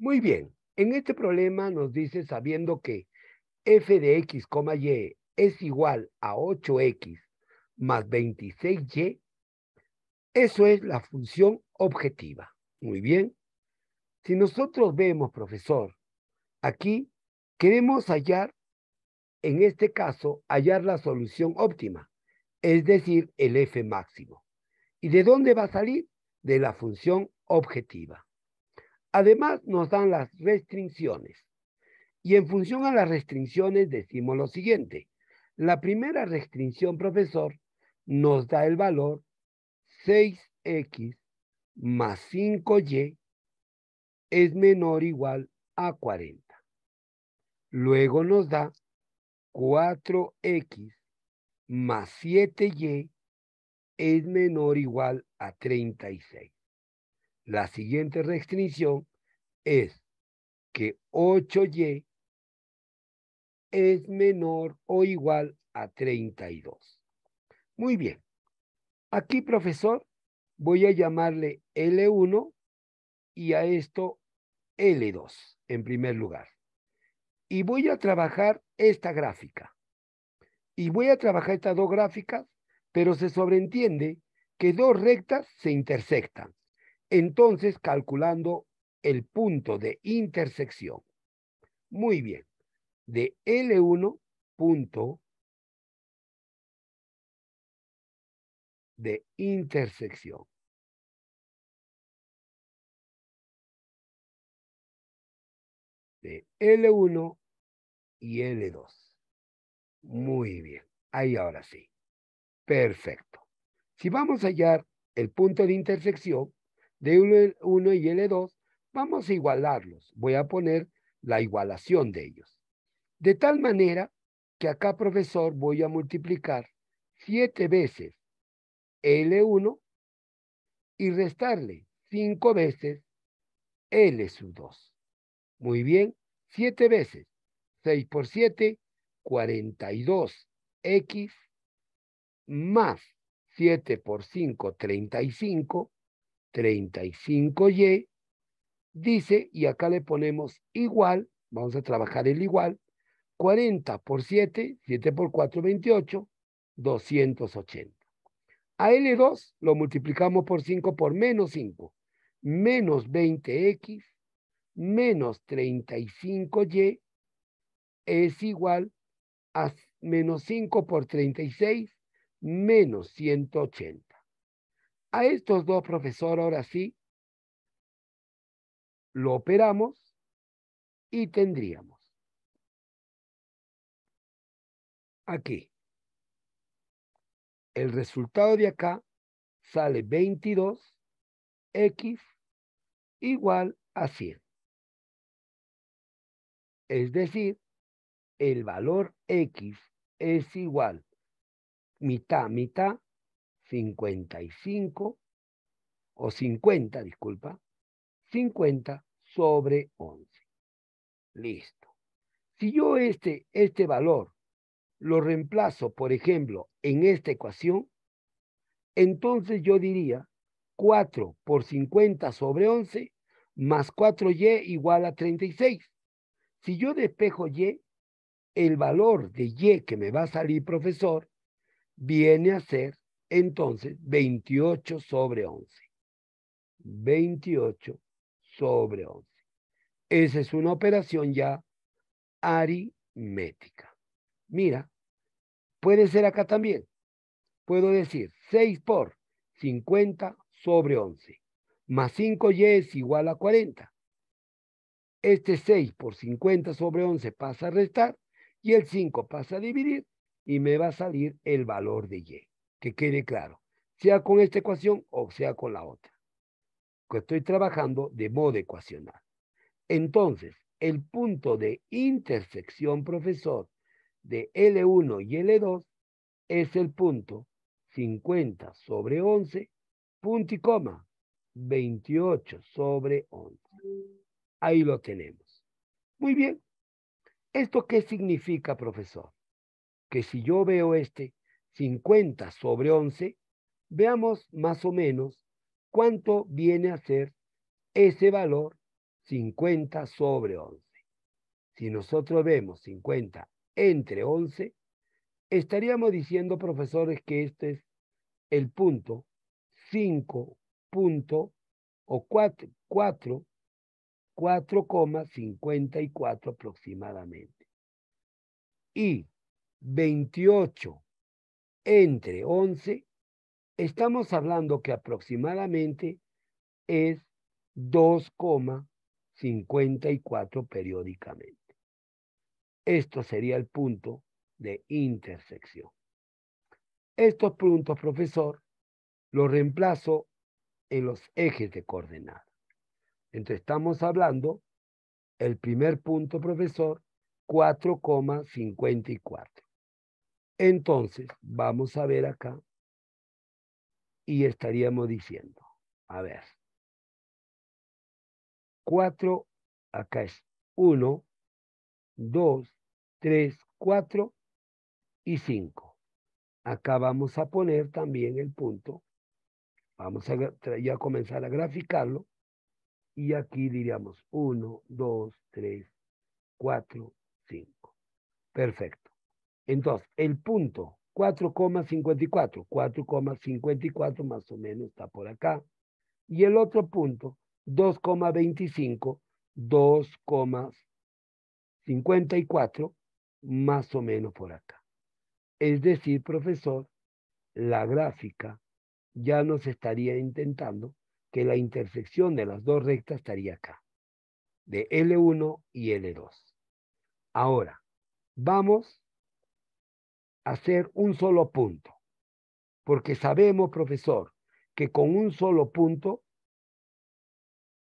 Muy bien, en este problema nos dice sabiendo que f de x, y es igual a 8x más 26y, eso es la función objetiva. Muy bien. Si nosotros vemos, profesor, aquí queremos hallar, en este caso, hallar la solución óptima, es decir, el f máximo. ¿Y de dónde va a salir? De la función objetiva. Además, nos dan las restricciones. Y en función a las restricciones decimos lo siguiente. La primera restricción, profesor, nos da el valor 6x más 5y es menor o igual a 40. Luego nos da 4x más 7y es menor o igual a 36. La siguiente restricción es que 8Y es menor o igual a 32. Muy bien. Aquí, profesor, voy a llamarle L1 y a esto L2 en primer lugar. Y voy a trabajar esta gráfica. Y voy a trabajar estas dos gráficas, pero se sobreentiende que dos rectas se intersectan. Entonces, calculando el punto de intersección. Muy bien. De L1 punto de intersección. De L1 y L2. Muy bien. Ahí ahora sí. Perfecto. Si vamos a hallar el punto de intersección, de 1 y L2, vamos a igualarlos. Voy a poner la igualación de ellos. De tal manera que acá, profesor, voy a multiplicar 7 veces L1 y restarle 5 veces L 2. Muy bien, 7 veces. 6 por 7, 42X más 7 por 5, 35 35Y, dice, y acá le ponemos igual, vamos a trabajar el igual, 40 por 7, 7 por 4, 28, 280. A L2 lo multiplicamos por 5 por menos 5, menos 20X, menos 35Y, es igual a menos 5 por 36, menos 180. A estos dos profesores ahora sí lo operamos y tendríamos aquí. El resultado de acá sale 22x igual a 100. Es decir, el valor x es igual mitad, mitad 55 o 50, disculpa, 50 sobre 11. Listo. Si yo este, este, valor lo reemplazo, por ejemplo, en esta ecuación, entonces yo diría 4 por 50 sobre 11 más 4y igual a 36. Si yo despejo y, el valor de y que me va a salir, profesor, viene a ser entonces, 28 sobre 11. 28 sobre 11. Esa es una operación ya aritmética. Mira, puede ser acá también. Puedo decir 6 por 50 sobre 11, más 5y es igual a 40. Este 6 por 50 sobre 11 pasa a restar y el 5 pasa a dividir y me va a salir el valor de y que quede claro, sea con esta ecuación o sea con la otra. Que estoy trabajando de modo ecuacional. Entonces, el punto de intersección, profesor, de L1 y L2 es el punto 50 sobre 11, punto y coma, 28 sobre 11. Ahí lo tenemos. Muy bien. ¿Esto qué significa, profesor? Que si yo veo este 50 sobre 11, veamos más o menos cuánto viene a ser ese valor 50 sobre 11. Si nosotros vemos 50 entre 11, estaríamos diciendo, profesores, que este es el punto 5 4,54 aproximadamente. Y 28 entre 11, estamos hablando que aproximadamente es 2,54 periódicamente. Esto sería el punto de intersección. Estos puntos, profesor, los reemplazo en los ejes de coordenadas. Entonces estamos hablando, el primer punto, profesor, 4,54. Entonces, vamos a ver acá y estaríamos diciendo, a ver, 4, acá es 1, 2, 3, 4 y 5. Acá vamos a poner también el punto. Vamos a ya comenzar a graficarlo. Y aquí diríamos 1, 2, 3, 4, 5. Perfecto. Entonces, el punto 4,54, 4,54 más o menos está por acá. Y el otro punto, 2,25, 2,54 más o menos por acá. Es decir, profesor, la gráfica ya nos estaría intentando que la intersección de las dos rectas estaría acá, de L1 y L2. Ahora, vamos hacer un solo punto, porque sabemos, profesor, que con un solo punto,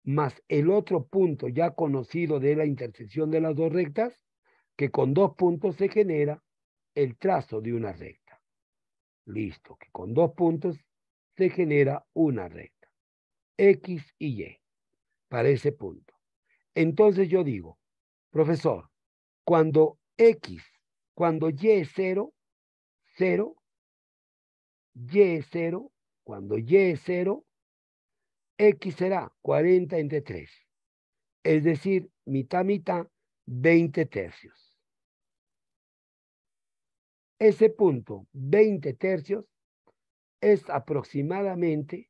más el otro punto ya conocido de la intersección de las dos rectas, que con dos puntos se genera el trazo de una recta. Listo, que con dos puntos se genera una recta. X y Y, para ese punto. Entonces yo digo, profesor, cuando X, cuando Y es cero, 0, y es 0, cuando y es 0, x será 40 entre 3, es decir, mitad, mitad, 20 tercios. Ese punto, 20 tercios, es aproximadamente,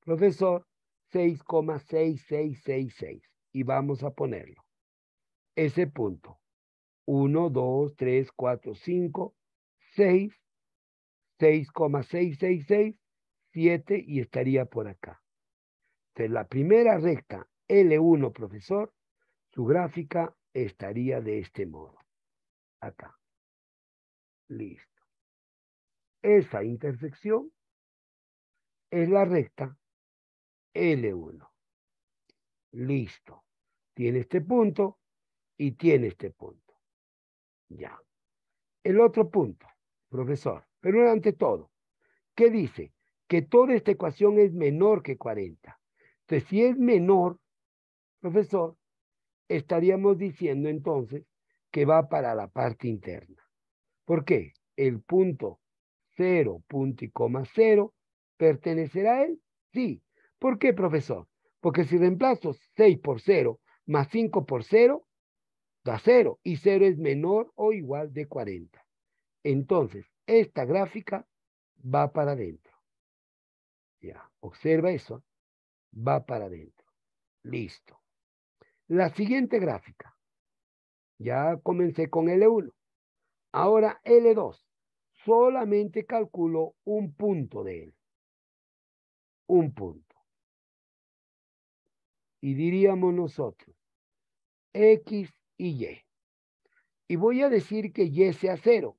profesor, 6,6666. Y vamos a ponerlo. Ese punto, 1, 2, 3, 4, 5, 6, 6,666, 7 y estaría por acá. Entonces, la primera recta L1 profesor, su gráfica estaría de este modo. Acá. Listo. Esa intersección es la recta L1. Listo. Tiene este punto y tiene este punto. Ya. El otro punto profesor, pero ante todo, ¿qué dice? Que toda esta ecuación es menor que 40. Entonces, si es menor, profesor, estaríamos diciendo entonces que va para la parte interna. ¿Por qué? El punto 0, punto y coma 0, ¿pertenecerá a él? Sí. ¿Por qué, profesor? Porque si reemplazo 6 por 0 más 5 por 0, da 0 y 0 es menor o igual de 40. Entonces, esta gráfica va para adentro. Ya, observa eso. Va para adentro. Listo. La siguiente gráfica. Ya comencé con L1. Ahora L2. Solamente calculo un punto de él. Un punto. Y diríamos nosotros, X y Y. Y voy a decir que Y sea cero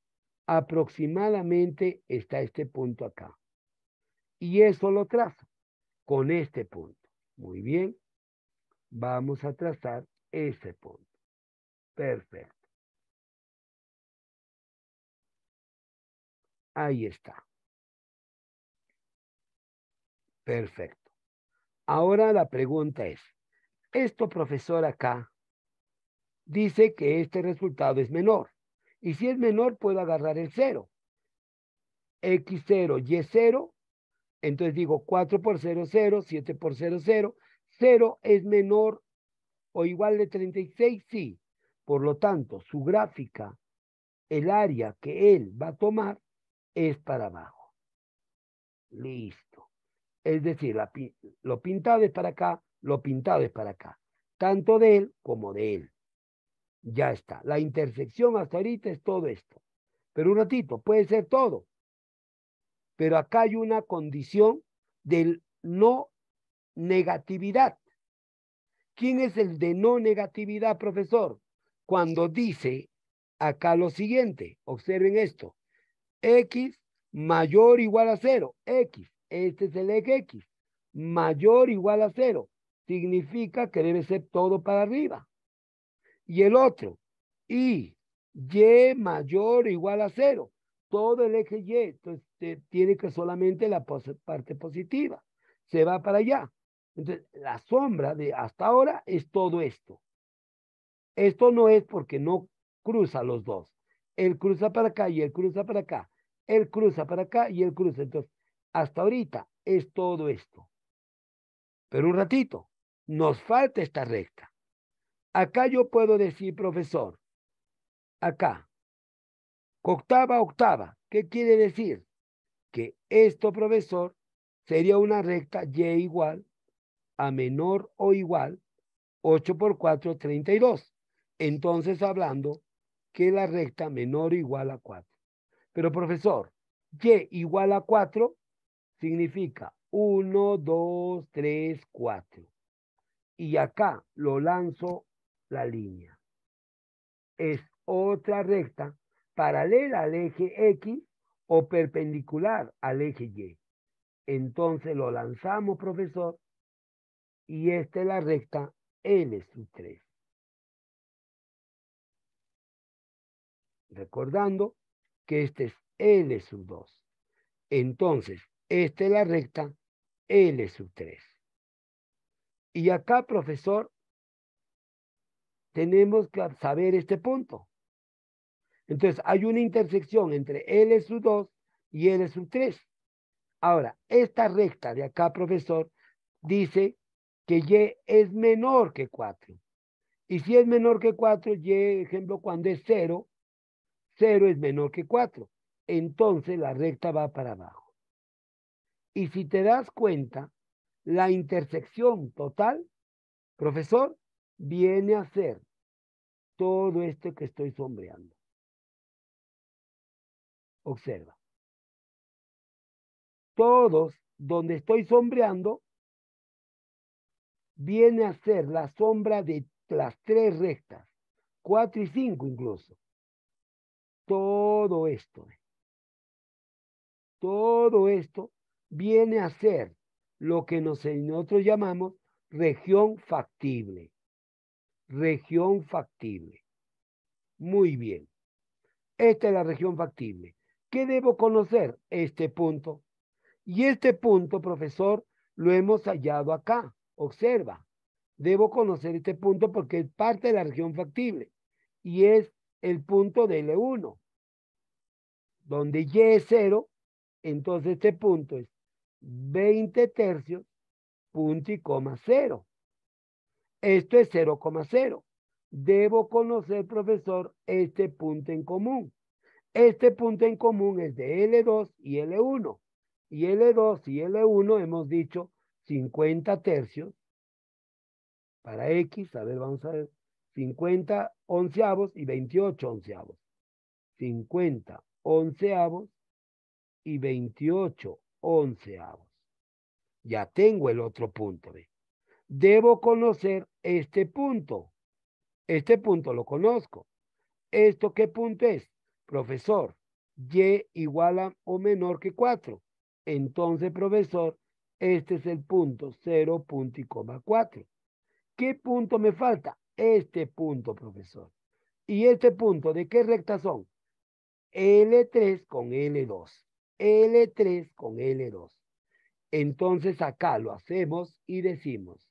aproximadamente está este punto acá. Y eso lo trazo con este punto. Muy bien. Vamos a trazar ese punto. Perfecto. Ahí está. Perfecto. Ahora la pregunta es, esto profesor acá dice que este resultado es menor. Y si es menor, puedo agarrar el 0. X0, Y0. Entonces digo 4 por 0, 0, 7 por 0, 0. 0 es menor o igual de 36, sí. Por lo tanto, su gráfica, el área que él va a tomar, es para abajo. Listo. Es decir, lo pintado es para acá, lo pintado es para acá, tanto de él como de él. Ya está. La intersección hasta ahorita es todo esto. Pero un ratito, puede ser todo. Pero acá hay una condición del no negatividad. ¿Quién es el de no negatividad, profesor? Cuando dice acá lo siguiente, observen esto, x mayor o igual a cero, x, este es el eje x, mayor o igual a cero, significa que debe ser todo para arriba y el otro, y y mayor o igual a cero. Todo el eje y, entonces tiene que solamente la parte positiva, se va para allá. Entonces, la sombra de hasta ahora es todo esto. Esto no es porque no cruza los dos. Él cruza para acá y él cruza para acá. Él cruza para acá y él cruza. Entonces, hasta ahorita es todo esto. Pero un ratito, nos falta esta recta. Acá yo puedo decir, profesor, acá, octava, octava, ¿qué quiere decir? Que esto, profesor, sería una recta y igual a menor o igual 8 por 4, 32. Entonces hablando que la recta menor o igual a 4. Pero profesor, y igual a 4 significa 1, 2, 3, 4. Y acá lo lanzo la línea. Es otra recta paralela al eje X o perpendicular al eje Y. Entonces lo lanzamos, profesor, y esta es la recta L sub 3. Recordando que este es L sub 2. Entonces, esta es la recta L sub 3. Y acá, profesor, tenemos que saber este punto. Entonces, hay una intersección entre L sub 2 y L sub 3. Ahora, esta recta de acá, profesor, dice que Y es menor que 4. Y si es menor que 4, Y, ejemplo, cuando es 0, 0 es menor que 4. Entonces, la recta va para abajo. Y si te das cuenta, la intersección total, profesor, viene a ser todo esto que estoy sombreando. Observa. Todos donde estoy sombreando viene a ser la sombra de las tres rectas, cuatro y cinco incluso. Todo esto, eh. todo esto viene a ser lo que nosotros llamamos región factible región factible. Muy bien. Esta es la región factible. ¿Qué debo conocer? Este punto. Y este punto, profesor, lo hemos hallado acá. Observa. Debo conocer este punto porque es parte de la región factible. Y es el punto de L1. Donde Y es cero, entonces este punto es 20 tercios, punto y coma cero. Esto es 0,0. Debo conocer, profesor, este punto en común. Este punto en común es de L2 y L1. Y L2 y L1 hemos dicho 50 tercios para X. A ver, vamos a ver. 50 onceavos y 28 onceavos. 50 onceavos y 28 onceavos. Ya tengo el otro punto. Debo conocer este punto, este punto lo conozco. ¿Esto qué punto es? Profesor, y igual a o menor que 4. Entonces, profesor, este es el punto 0.4. punto ¿Qué punto me falta? Este punto, profesor. ¿Y este punto de qué recta son? L3 con L2. L3 con L2. Entonces acá lo hacemos y decimos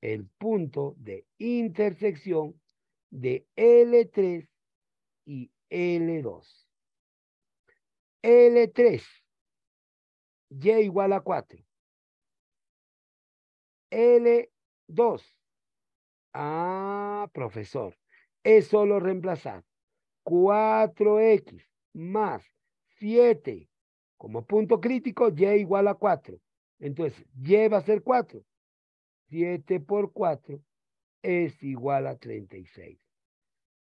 el punto de intersección de L3 y L2. L3, Y e igual a 4. L2. Ah, profesor, es solo reemplazar 4X más 7 como punto crítico, Y igual a 4. Entonces, Y va a ser 4. 7 por 4 es igual a 36.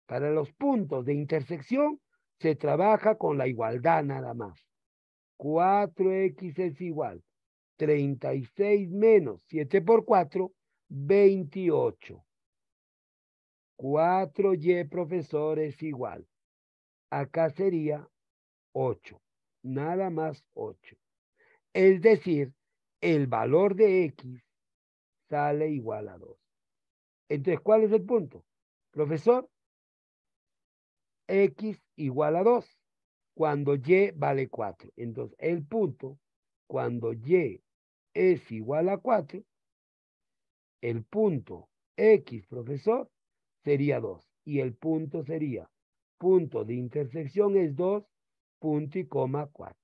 Para los puntos de intersección se trabaja con la igualdad nada más. 4x es igual. 36 menos 7 por 4, 28. 4y, profesor, es igual. Acá sería 8. Nada más 8. Es decir, el valor de x sale igual a 2. Entonces, ¿cuál es el punto? Profesor, X igual a 2 cuando Y vale 4. Entonces, el punto, cuando Y es igual a 4, el punto X, profesor, sería 2. Y el punto sería, punto de intersección es 2, punto y coma 4.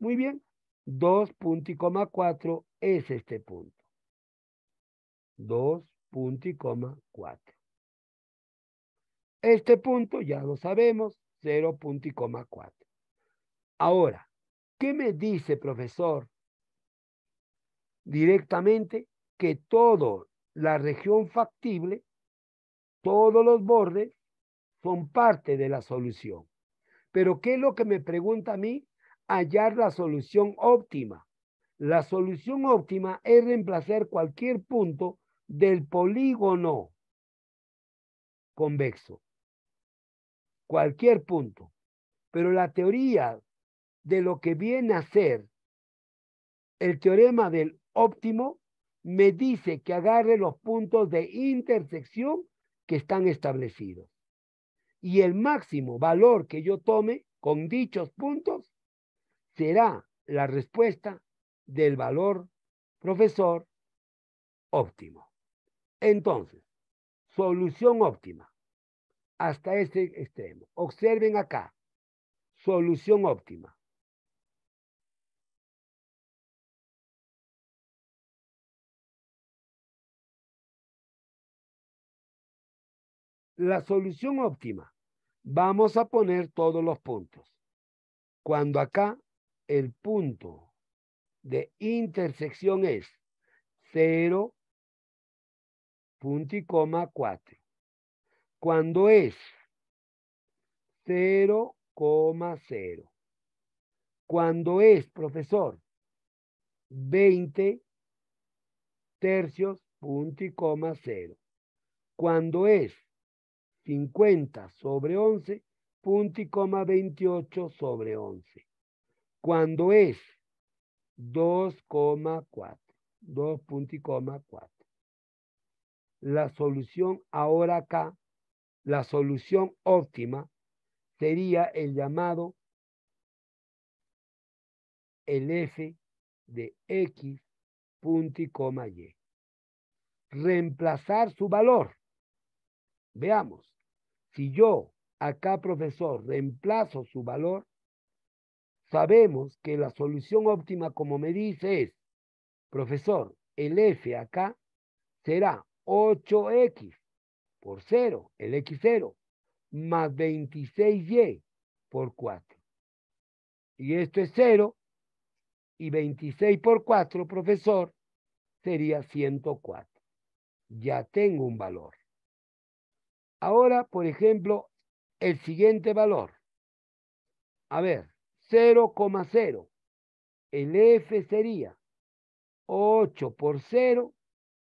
Muy bien, 2, punto y coma 4 es este punto. 2 punto y coma 4. Este punto ya lo sabemos, 0.4. punto coma Ahora, ¿qué me dice, profesor? Directamente que toda la región factible, todos los bordes, son parte de la solución. Pero ¿qué es lo que me pregunta a mí? Hallar la solución óptima. La solución óptima es reemplazar cualquier punto del polígono convexo. Cualquier punto. Pero la teoría de lo que viene a ser el teorema del óptimo me dice que agarre los puntos de intersección que están establecidos. Y el máximo valor que yo tome con dichos puntos será la respuesta del valor profesor óptimo. Entonces, solución óptima hasta este extremo. Observen acá, solución óptima. La solución óptima, vamos a poner todos los puntos. Cuando acá el punto de intersección es 0, punto y coma 4. Cuando es 0,0. Cuando es, profesor, 20 tercios, punto y coma 0. Cuando es 50 sobre 11, punto y coma 28 sobre 11. Cuando es 2,4. 2 punto y coma 4 la solución ahora acá, la solución óptima, sería el llamado el f de x punto y coma y. Reemplazar su valor. Veamos, si yo acá, profesor, reemplazo su valor, sabemos que la solución óptima, como me dice, es, profesor, el f acá será 8x por 0, el x0, más 26y por 4. Y esto es 0, y 26 por 4, profesor, sería 104. Ya tengo un valor. Ahora, por ejemplo, el siguiente valor. A ver, 0,0. El f sería 8 por 0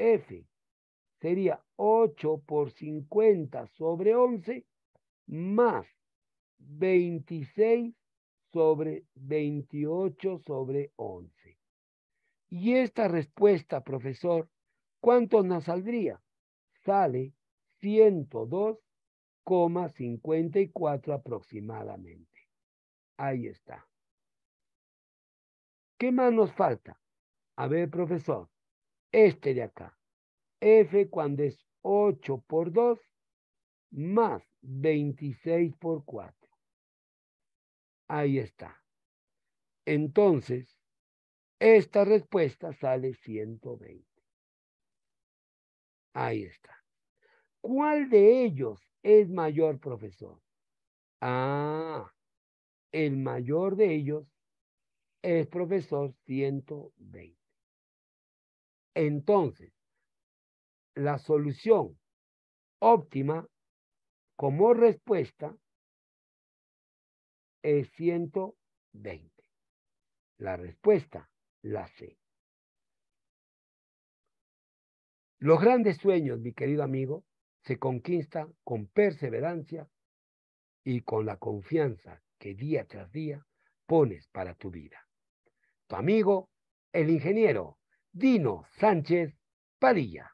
F sería 8 por 50 sobre 11 más 26 sobre 28 sobre 11. Y esta respuesta, profesor, ¿cuánto nos saldría? Sale 102,54 aproximadamente. Ahí está. ¿Qué más nos falta? A ver, profesor, este de acá. F cuando es 8 por 2 más 26 por 4. Ahí está. Entonces, esta respuesta sale 120. Ahí está. ¿Cuál de ellos es mayor, profesor? Ah, el mayor de ellos es profesor 120. Entonces, la solución óptima como respuesta es 120. La respuesta, la C. Los grandes sueños, mi querido amigo, se conquistan con perseverancia y con la confianza que día tras día pones para tu vida. Tu amigo, el ingeniero Dino Sánchez Padilla.